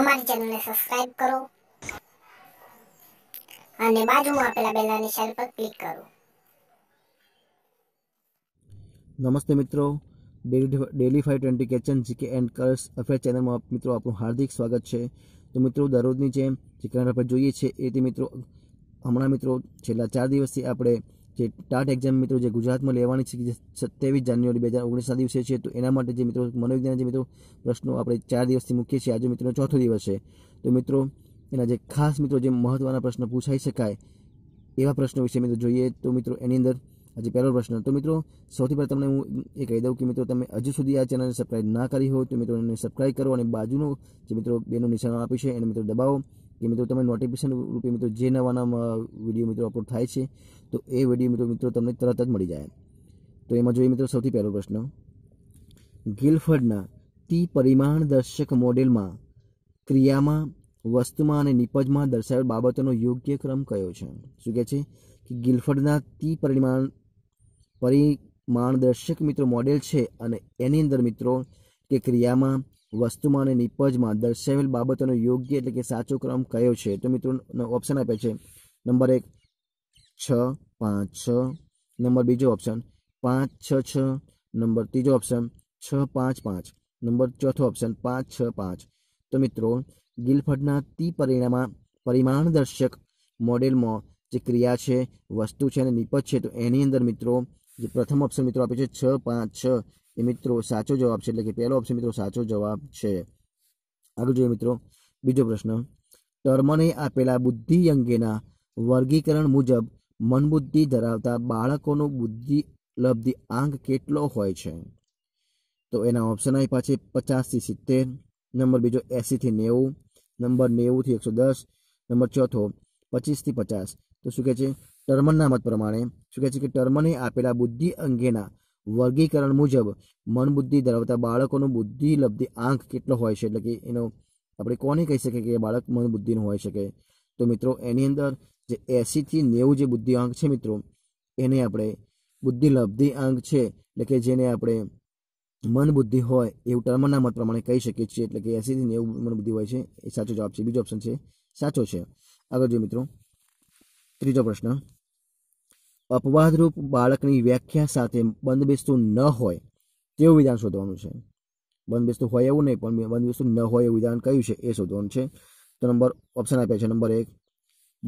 અમારી ચેનલને સબસ્ક્રાઇબ કરો અને બાજુમાં આપેલા બેલના નિશાન પર ક્લિક કરો નમસ્તે મિત્રો ડેલી ફાઈવ ટ્વેન્ટી કેચન જીકે એન્ડ કર્સ અફેર ચેનલમાં મિત્રો આપણું હાર્દિક સ્વાગત છે તો મિત્રો દરરોજની જેમ જે કરંટ અફેર જોઈએ છે એ તે મિત્રો હમણાં મિત્રો છેલ્લા ચાર દિવસથી આપણે જે ટાટ એક્ઝામ મિત્રો જે ગુજરાતમાં લેવાની છે જે સત્યાવીસ જાન્યુઆરી બે હજાર ઓગણીસના દિવસે છે તો એના માટે જે મિત્રો મનોવિજ્ઞાન જે મિત્રો પ્રશ્નો આપણે ચાર દિવસથી મૂકીએ છીએ આજે મિત્રો ચોથો દિવસ છે તો મિત્રો એના જે ખાસ મિત્રો જે મહત્ત્વના પ્રશ્ન પૂછાઈ શકાય એવા પ્રશ્નો વિશે મિત્રો જોઈએ તો મિત્રો એની અંદર આજે પહેલો પ્રશ્ન તો મિત્રો સૌથી પહેલાં તમને હું એ કહી દઉં કે મિત્રો તમે હજુ સુધી આ ચેનલને સબસ્ક્રાઈબ ના કરી હોય તો મિત્રો એને સબસ્ક્રાઈબ કરો અને બાજુનો જે મિત્રો બેનું નિશાન આપ્યું છે એને મિત્રો દબાવો કે મિત્રો તમે નોટિફિકેશન રૂપે મિત્રો જે નવા નવા વિડીયો મિત્રો અપલોડ થાય છે તો એ વિડીયો મિત્રો મિત્રો તમને તરત જ મળી જાય તો એમાં જોઈએ મિત્રો સૌથી પહેલો પ્રશ્ન ગિલફર્ડના તી પરિમાણ દર્શક મોડેલમાં ક્રિયામાં વસ્તુમાં અને નિપજમાં દર્શાવેલ બાબતોનો યોગ્ય ક્રમ કયો છે શું કહે છે કે ગિલફર્ડના તી પરિમાણ પરિમાણદર્શક મિત્રો મોડેલ છે અને એની અંદર મિત્રો કે ક્રિયામાં વસ્તુમાં અને નિપજમાં દર્શાવેલ બાબતોનો યોગ્ય એટલે કે સાચો ક્રમ કયો છે તો મિત્રો ઓપ્શન આપે છે નંબર એક છ પાંચ છ નંબર બીજો ઓપ્શન પાંચ છ છ નંબર ત્રીજો ઓપ્શન છ પાંચ પાંચ નંબર ચોથો ઓપ્શન પાંચ છ પાંચ તો મિત્રો ગિલફડના તી પરિણામા પરિમાણ દર્શક મોડેલમાં જે ક્રિયા છે વસ્તુ છે અને નિપજ છે તો એની અંદર મિત્રો જે પ્રથમ ઓપ્શન મિત્રો આપે છે છ પાંચ છ એ મિત્રો સાચો જવાબ છે એટલે કે પહેલો ઓપ્શન મિત્રો સાચો જવાબ છે આગળ જોઈએ મિત્રો બીજો પ્રશ્ન ટર્મને આપેલા બુદ્ધિ અંગેના વર્ગીકરણ મુજબ મનબુદ્ધિ ધરાવતા બાળકોનો બુદ્ધિ લબ્ધિ આંક કેટલો હોય છે તો એના ઓપ્શન આપ્યા પાછી પચાસથી સિત્તેર નંબર બીજો એંસીથી નેવું નંબર નેવુંથી એકસો દસ નંબર ચોથો પચીસથી પચાસ તો શું કહે છે ટર્મનના મત પ્રમાણે શું કહે છે કે ટર્મને આપેલા બુદ્ધિ અંગેના વર્ગીકરણ મુજબ મનબુદ્ધિ ધરાવતા બાળકોનું બુદ્ધિ લબ્ધિ આંક કેટલો હોય છે એટલે કે એનો આપણે કોને કહી શકીએ કે બાળક મનબુદ્ધિનો હોઈ શકે તો મિત્રો એની અંદર જે એંસીથી નેવું જે બુદ્ધિ આંક છે મિત્રો એને આપણે બુદ્ધિ બુદ્ધિલબ્ધિ આંક છે એટલે કે જેને આપણે મન બુદ્ધિ હોય એવું ટર્મના મત પ્રમાણે કહી શકીએ છીએ એટલે કે એંસીથી નેવું મન બુદ્ધિ હોય છે એ સાચો જવાબ છે બીજો ઓપ્શન છે સાચો છે આગળ જો મિત્રો ત્રીજો પ્રશ્ન અપવાદરૂપ બાળકની વ્યાખ્યા સાથે બંદબેસતું ન હોય તેવું વિધાન શોધવાનું છે બંદબેસતું હોય એવું નહીં પણ બંદબેસતું ન હોય એવું વિધાન કયું છે એ શોધવાનું છે તો નંબર ઓપ્શન આપ્યા છે નંબર એક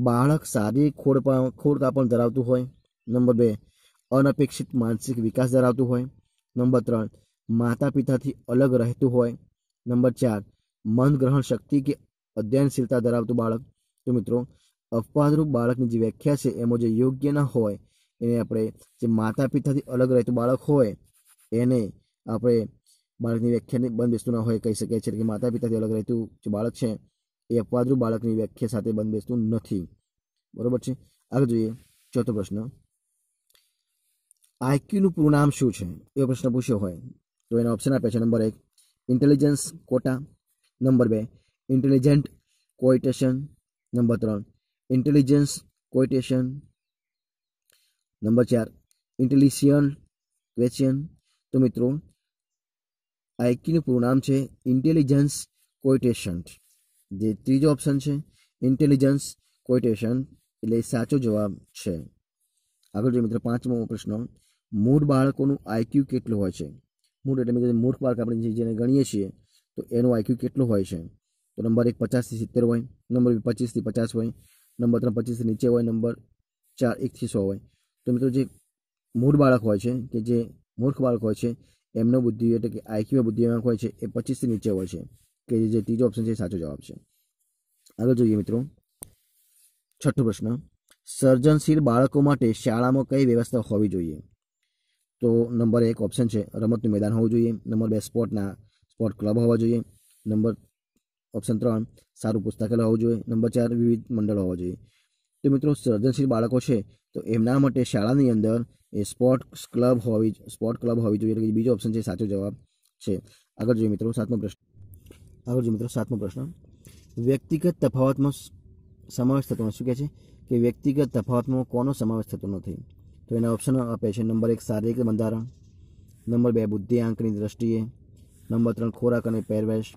બાળક શારીરિક ખોડતા પણ ધરાવતું હોય નંબર બે અનપેક્ષિત માનસિક વિકાસ ધરાવતું હોય નંબર ત્રણ માતા પિતાથી અલગ રહેતું હોય નંબર ચાર મન ગ્રહણ શક્તિ કે અધ્યયનશીલતા ધરાવતું બાળક તો મિત્રો અપવાદરૂપ બાળકની જે વ્યાખ્યા છે એમાં જે યોગ્ય ન હોય એને આપણે જે માતા પિતાથી અલગ રહેતું બાળક હોય એને આપણે બાળકની વ્યાખ્યાની બંધ બેસતું ન હોય કહી શકીએ છીએ કે માતા પિતાથી અલગ રહેતું જે બાળક છે એ અપવાદરૂપ બાળકની વ્યાખ્યા સાથે બંધ બેસતું નથી બરોબર છે આગળ જોઈએ ચોથો પ્રશ્ન આઈક્યુનું પૂરું નામ શું છે એ પ્રશ્ન પૂછ્યો હોય તો એનો ઓપ્શન આપે છે નંબર એક ઇન્ટેલિજન્સ કોટા નંબર બે ઇન્ટેલિજન્ટ કોઇટેશન નંબર ત્રણ ઇન્ટેલિજન્સ કોઇટેશન નંબર ચાર ઇન્ટેલિશિયન ક્વેશ્ચન તો મિત્રો આ એક્યુનું પૂરું નામ છે ઇન્ટેલિજન્સ કોઇટેશન્ટ જે ત્રીજો ઓપ્શન છે ઇન્ટેલિજન્સ કોઇટેશન એટલે સાચો જવાબ છે આગળ જોઈએ મિત્રો પાંચમો પ્રશ્ન મૂળ બાળકોનું આઈક્યુ કેટલું હોય છે મૂળ એટલે મિત્રો મૂર્ખ બાળક આપણે જેને ગણીએ છીએ તો એનું આઈક્યુ કેટલું હોય છે તો નંબર એક પચાસથી સિત્તેર હોય નંબર બી પચીસથી પચાસ હોય નંબર ત્રણ પચીસથી નીચે હોય નંબર ચાર એકથી સો હોય તો મિત્રો જે મૂળ બાળક હોય છે કે જે મૂર્ખ બાળક હોય છે એમનો બુદ્ધિ એટલે કે આઈક્યુ બુદ્ધિમાંક હોય છે એ પચીસથી નીચે હોય છે કે જે ત્રીજો ઓપ્શન છે એ સાચો જવાબ છે આગળ જોઈએ મિત્રો છઠ્ઠો પ્રશ્ન સર્જનશીલ બાળકો માટે શાળામાં કઈ વ્યવસ્થા હોવી જોઈએ તો નંબર એક ઓપ્શન છે રમતનું મેદાન હોવું જોઈએ નંબર બે સ્પોર્ટના સ્પોર્ટ ક્લબ હોવા જોઈએ નંબર ઓપ્શન ત્રણ સારું પુસ્તકાલય હોવું જોઈએ નંબર ચાર વિવિધ મંડળ હોવા જોઈએ તો મિત્રો સર્જનશીલ બાળકો છે તો એમના માટે શાળાની અંદર એ સ્પોર્ટ ક્લબ હોવી સ્પોર્ટ ક્લબ હોવી જોઈએ એટલે બીજો ઓપ્શન છે સાચો જવાબ છે આગળ જોઈએ મિત્રો સાતમો પ્રશ્ન આગળ જોઈએ મિત્રો સાતમો પ્રશ્ન વ્યક્તિગત તફાવતમાં સમાવેશ થતો શું કહે છે કે વ્યક્તિગત તફાવતમાં કોનો સમાવેશ થતો નથી તો એના ઓપ્શન આપે છે નંબર એક શારીરિક બંધારણ નંબર બે બુદ્ધિ આંકની દ્રષ્ટિએ નંબર ત્રણ ખોરાક અને પહેરવેશ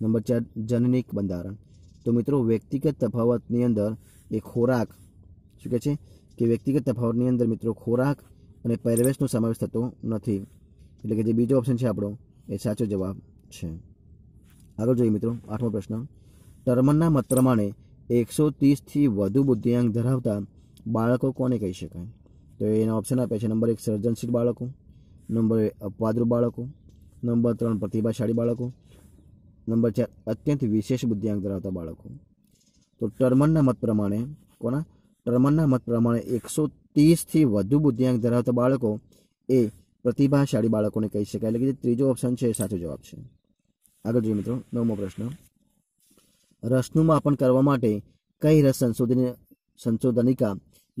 નંબર ચાર જનનિક બંધારણ તો મિત્રો વ્યક્તિગત તફાવતની અંદર એ ખોરાક શું કહે છે કે વ્યક્તિગત તફાવતની અંદર મિત્રો ખોરાક અને પહેરવેશનો સમાવેશ થતો નથી એટલે કે જે બીજો ઓપ્શન છે આપણો એ સાચો જવાબ છે આગળ જોઈએ મિત્રો આઠમો પ્રશ્ન ટર્મનના મત પ્રમાણે એકસો ત્રીસથી વધુ બુદ્ધિઆંક ધરાવતા બાળકો કોને કહી શકાય તો એના ઓપ્શન આપે છે નંબર એક સર્જનશીલ બાળકો નંબર અપવાદરૂ બાળકો નંબર ત્રણ પ્રતિભાશાળી બાળકો નંબર છે અત્યંત વિશેષ બુદ્ધિઆંક ધરાવતા બાળકો તો ટર્મનના મત પ્રમાણે કોના ટર્મનના મત પ્રમાણે એકસો ત્રીસથી વધુ બુદ્ધિઆંક ધરાવતા બાળકો એ પ્રતિભાશાળી બાળકોને કહી શકાય એટલે કે જે ત્રીજો ઓપ્શન છે એ સાચો જવાબ છે આગળ જોઈએ મિત્રો નવમો પ્રશ્ન રસનું માપન કરવા માટે કઈ રસ સંશોધન સંશોધનિકા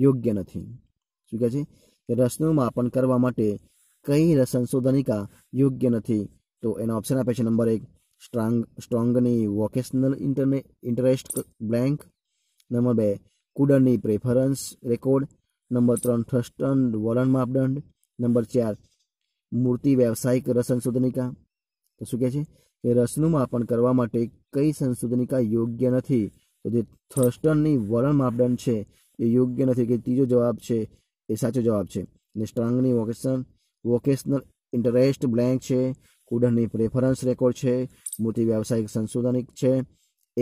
યોગ્ય નથી શું કહે છે કે રસનું માપન કરવા માટે કઈ રસ સંશોધનિકા યોગ્ય નથી તો એનો ઓપ્શન આપે છે નંબર એક સ્ટ્રાંગ સ્ટ્રોંગની વોકેશનલ ઇન્ટરને ઇન્ટરેસ્ટ બ્લેન્ક નંબર બે કુડનની પ્રેફરન્સ રેકોર્ડ નંબર ત્રણ થ્રસ્ટન વલણ માપદંડ નંબર ચાર મૂર્તિ વ્યવસાયિક રસ સંશોધનિકા તો શું કહે છે કે રસનું માપન કરવા માટે કઈ સંશોધનિકા યોગ્ય નથી તો જે થ્રસ્ટનની વલણ માપદંડ છે એ યોગ્ય નથી કે ત્રીજો જવાબ છે એ સાચો જવાબ છે ને સ્ટ્રાંગની વોકેશન વોકેશનલ ઇન્ટરેસ્ટ બ્લેન્ક છે ઉડનની પ્રેફરન્સ રેકોર્ડ છે મોટી વ્યવસાયિક સંશોધનિક છે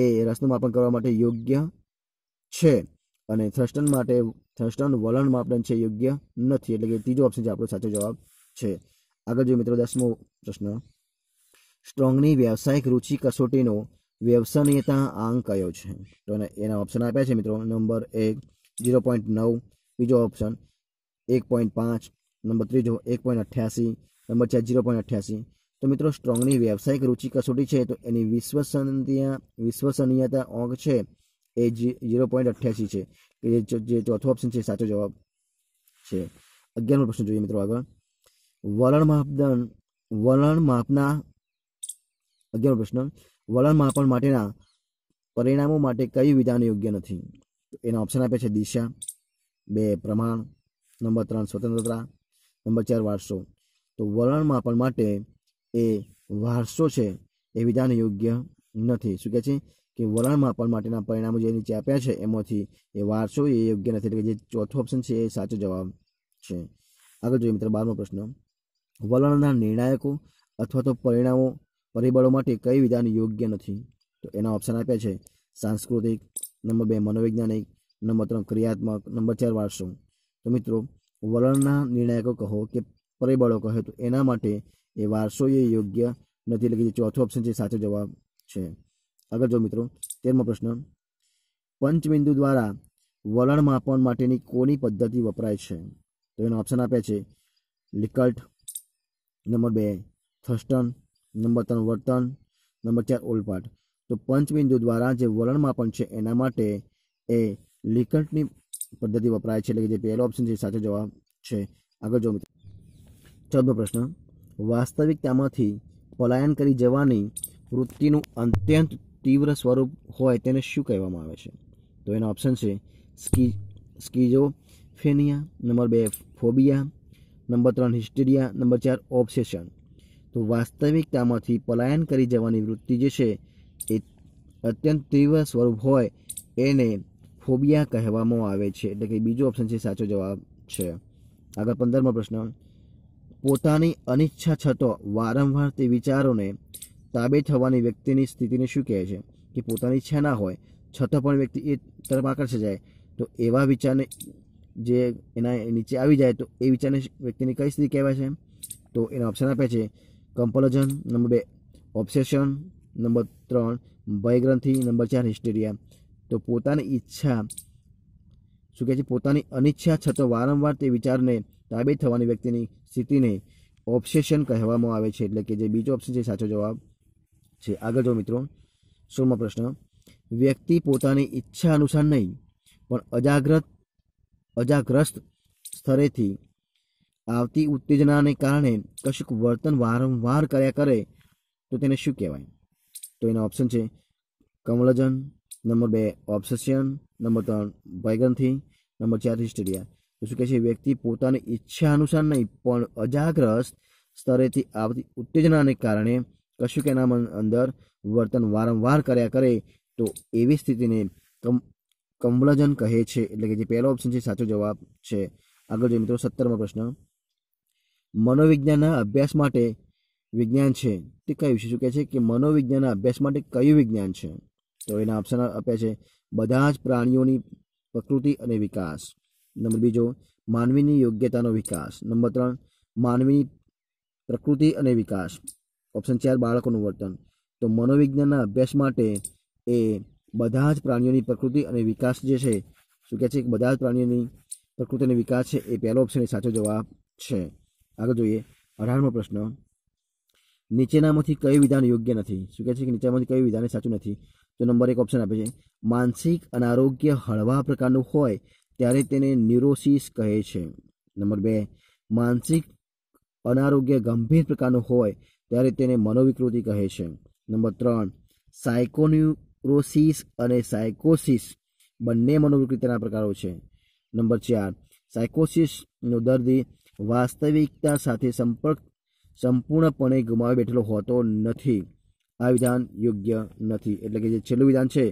એ રસનું માપન કરવા માટે યોગ્ય છે અને થ્રસ્ટન માટે થ્રસ્ટન વલણ માપદંડ છે યોગ્ય નથી એટલે કે ત્રીજો ઓપ્શન છે આપણો સાચો જવાબ છે આગળ જોઈએ મિત્રો દસમો પ્રશ્ન સ્ટ્રોંગની વ્યવસાયિક રૂચિ કસોટીનો વ્યવસનીયતા આંક કયો છે તો એના ઓપ્શન આપ્યા છે મિત્રો નંબર એક ઝીરો પોઈન્ટ નવ બીજો ઓપ્શન એક પોઈન્ટ પાંચ નંબર ત્રીજો એક પોઈન્ટ અઠ્યાસી નંબર ચાર ઝીરો પોઈન્ટ અઠ્યાસી તો મિત્રો સ્ટ્રોંગની વ્યવસાયિક રૂચિ કસોટી છે તો એની વિશ્વસનીય વિશ્વસનીયતા ઓંક છે એ ઝીરો પોઈન્ટ અઠ્યાસી છે કે જે ચોથો ઓપ્શન છે સાચો જવાબ છે અગિયારમો પ્રશ્ન જોઈએ મિત્રો આગળ વલણ માપદંડ વલણ માપના અગિયારમો પ્રશ્ન વલણ માપન માટેના પરિણામો માટે કયું વિધાન યોગ્ય નથી એના ઓપ્શન આપે છે દિશા બે પ્રમાણ નંબર ત્રણ સ્વતંત્રતા નંબર ચાર વારસો તો વલણ માપન માટે એ વારસો છે એ વિધાન યોગ્ય નથી શું કહે છે કે વલણ માપન માટેના પરિણામો જે નીચે આપ્યા છે એમાંથી એ વારસો એ યોગ્ય નથી એટલે કે જે ચોથો ઓપ્શન છે એ સાચો જવાબ છે આગળ જોઈએ મિત્રો બારમો પ્રશ્ન વલણના નિર્ણાયકો અથવા તો પરિણામો પરિબળો માટે કઈ વિધાન યોગ્ય નથી તો એના ઓપ્શન આપ્યા છે સાંસ્કૃતિક નંબર બે મનોવૈજ્ઞાનિક નંબર ત્રણ ક્રિયાત્મક નંબર ચાર વારસો તો મિત્રો વલણના નિર્ણાયકો કહો કે પરિબળો કહે તો એના માટે એ વારસો એ યોગ્ય નથી એટલે કે જે ચોથો ઓપ્શન છે સાચો જવાબ છે આગળ જો મિત્રો તેરમો પ્રશ્ન પંચબિંદુ દ્વારા વલણ માપન માટેની કોની પદ્ધતિ વપરાય છે તો એનો ઓપ્શન આપ્યા છે લિકલ્ટ નંબર બે થર્સ્ટન નંબર ત્રણ વર્તન નંબર ચાર ઓલપાટ તો પંચબિંદુ દ્વારા જે વલણ માપન છે એના માટે એ લિકલ્ટની પદ્ધતિ વપરાય છે એટલે કે જે પહેલો ઓપ્શન છે સાચો જવાબ છે આગળ જો મિત્રો ચૌદમો પ્રશ્ન વાસ્તવિકતામાંથી પલાયન કરી જવાની વૃત્તિનું અત્યંત તીવ્ર સ્વરૂપ હોય તેને શું કહેવામાં આવે છે તો એનો ઓપ્શન છે સ્કી ફેનિયા નંબર બે ફોબિયા નંબર ત્રણ હિસ્ટેરિયા નંબર ચાર ઓબ્સેશન તો વાસ્તવિકતામાંથી પલાયન કરી જવાની વૃત્તિ જે છે એ અત્યંત તીવ્ર સ્વરૂપ હોય એને ફોબિયા કહેવામાં આવે છે એટલે કે બીજો ઓપ્શન છે સાચો જવાબ છે આગળ પંદરમો પ્રશ્ન પોતાની અનિચ્છા છતાં વારંવાર તે વિચારોને તાબે થવાની વ્યક્તિની સ્થિતિને શું કહે છે કે પોતાની ઈચ્છા ના હોય છતાં પણ વ્યક્તિ એ તરફ આકર્ષી જાય તો એવા વિચારને જે એના નીચે આવી જાય તો એ વિચારને વ્યક્તિની કઈ સ્થિતિ કહેવાય છે તો એનો ઓપ્શન આપે છે કમ્પલજન નંબર બે ઓબ્સેશન નંબર ત્રણ ભયગ્રંથિ નંબર ચાર હિસ્ટેરિયા તો પોતાની ઈચ્છા શું કહે છે પોતાની અનિચ્છા છતાં વારંવાર તે વિચારને તાબે થવાની વ્યક્તિની સ્થિતિને ઓબ્સેશન કહેવામાં આવે છે એટલે કે જે બીજો ઓપ્શન છે સાચો જવાબ છે આગળ જો મિત્રો સોળમો પ્રશ્ન વ્યક્તિ પોતાની ઈચ્છા અનુસાર નહીં પણ અજાગ્રત અજાગ્રસ્ત સ્તરેથી આવતી ઉત્તેજનાને કારણે કશુંક વર્તન વારંવાર કર્યા કરે તો તેને શું કહેવાય તો એના ઓપ્શન છે કમલજન નંબર બે ઓબ્સેશન નંબર ત્રણ વૈગનથી નંબર ચાર હિસ્ટરિયા તો શું કહે છે વ્યક્તિ પોતાની ઈચ્છા અનુસાર નહીં પણ અજાગ્રસ્ત સ્તરેથી આવતી ઉત્તેજનાને કારણે કશું કે એના અંદર વર્તન વારંવાર કર્યા કરે તો એવી સ્થિતિને કમ કમ્બલજન કહે છે એટલે કે જે પહેલો ઓપ્શન છે સાચો જવાબ છે આગળ જોઈએ મિત્રો સત્તરમો પ્રશ્ન મનોવિજ્ઞાનના અભ્યાસ માટે વિજ્ઞાન છે તે કયું છે શું કહે છે કે મનોવિજ્ઞાનના અભ્યાસ માટે કયું વિજ્ઞાન છે તો એના ઓપ્શન આપ્યા છે બધા જ પ્રાણીઓની પ્રકૃતિ અને વિકાસ નંબર બીજો માનવીની યોગ્યતાનો વિકાસ નંબર ત્રણ માનવીની પ્રકૃતિ અને વિકાસ ઓપ્શન ચાર બાળકોનું વર્તન તો મનોવિજ્ઞાનના અભ્યાસ માટે એ બધા જ પ્રાણીઓની પ્રકૃતિ અને વિકાસ જે છે શું કહે છે કે બધા જ પ્રાણીઓની પ્રકૃતિ અને વિકાસ છે એ પહેલો ઓપ્શન એ સાચો જવાબ છે આગળ જોઈએ અઢારમો પ્રશ્ન નીચેનામાંથી કયું વિધાન યોગ્ય નથી શું કહે છે કે નીચેમાંથી કયું વિધાન સાચું નથી તો નંબર એક ઓપ્શન આપે છે માનસિક અનારોગ્ય હળવા પ્રકારનું હોય ત્યારે તેને ન્યુરોસિસ કહે છે નંબર બે માનસિક અનારોગ્ય ગંભીર પ્રકારનું હોય ત્યારે તેને મનોવિકૃતિ કહે છે નંબર ત્રણ સાયકોન્યુરોસિસ અને સાયકોસિસ બંને મનોવિકૃતિના પ્રકારો છે નંબર ચાર સાયકોસિસનો દર્દી વાસ્તવિકતા સાથે સંપર્ક સંપૂર્ણપણે ગુમાવી બેઠેલો હોતો નથી આ વિધાન યોગ્ય નથી એટલે કે જે છેલ્લું વિધાન છે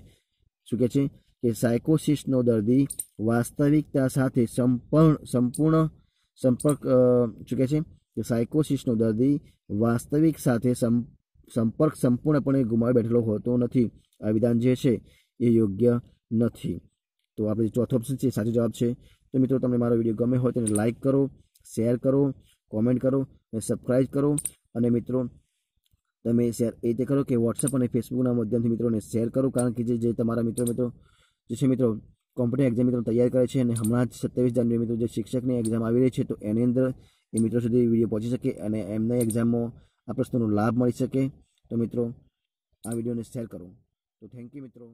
શું કહે છે કે સાયકોસિસનો દર્દી વાસ્તવિકતા સાથે સંપૂર્ણ સંપૂર્ણ સંપર્ક શું કહે છે કે સાયકોસિસનો દર્દી વાસ્તવિક સાથે સંપર્ક સંપૂર્ણપણે ગુમાવી બેઠેલો હોતો નથી આ વિધાન જે છે એ યોગ્ય નથી તો આપણે ચોથો ઓપ્શન છે સાચો જવાબ છે તો મિત્રો તમને મારો વિડીયો ગમે હોય તેને લાઇક કરો શેર કરો કોમેન્ટ કરો અને સબસ્ક્રાઈબ કરો અને મિત્રો તમે શેર એ રીતે કરો કે વોટ્સઅપ અને ફેસબુકના માધ્યમથી મિત્રોને શેર કરો કારણ કે જે તમારા મિત્રો મિત્રો જે છે મિત્રો કોમ્પિટિવ એક્ઝામ મિત્રો તૈયાર કરે છે અને હમણાં જ સત્યાવીસ જાન્યુઆરી મિત્રો જે શિક્ષકની એક્ઝામ આવી રહી છે તો એની અંદર એ મિત્રો સુધી વિડીયો પહોંચી શકે અને એમને એક્ઝામમાં આ પ્રશ્નોનો લાભ મળી શકે તો મિત્રો આ વિડીયોને શેર કરો તો થેન્ક યુ મિત્રો